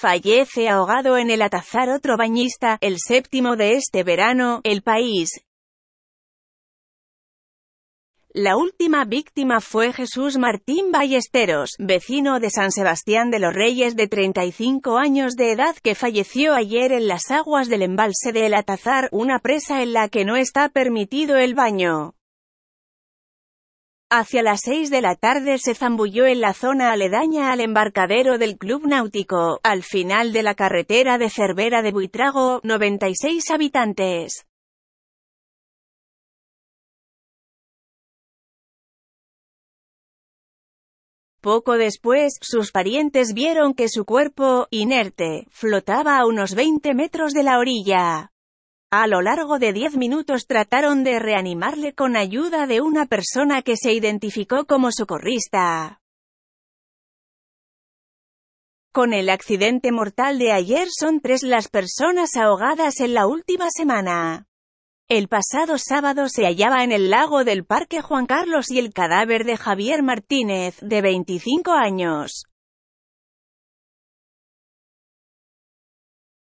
Fallece ahogado en el Atazar otro bañista, el séptimo de este verano, el país. La última víctima fue Jesús Martín Ballesteros, vecino de San Sebastián de los Reyes de 35 años de edad que falleció ayer en las aguas del embalse de El Atazar, una presa en la que no está permitido el baño. Hacia las 6 de la tarde se zambulló en la zona aledaña al embarcadero del Club Náutico, al final de la carretera de Cervera de Buitrago, 96 habitantes. Poco después, sus parientes vieron que su cuerpo, inerte, flotaba a unos 20 metros de la orilla. A lo largo de 10 minutos trataron de reanimarle con ayuda de una persona que se identificó como socorrista. Con el accidente mortal de ayer son tres las personas ahogadas en la última semana. El pasado sábado se hallaba en el lago del Parque Juan Carlos y el cadáver de Javier Martínez, de 25 años,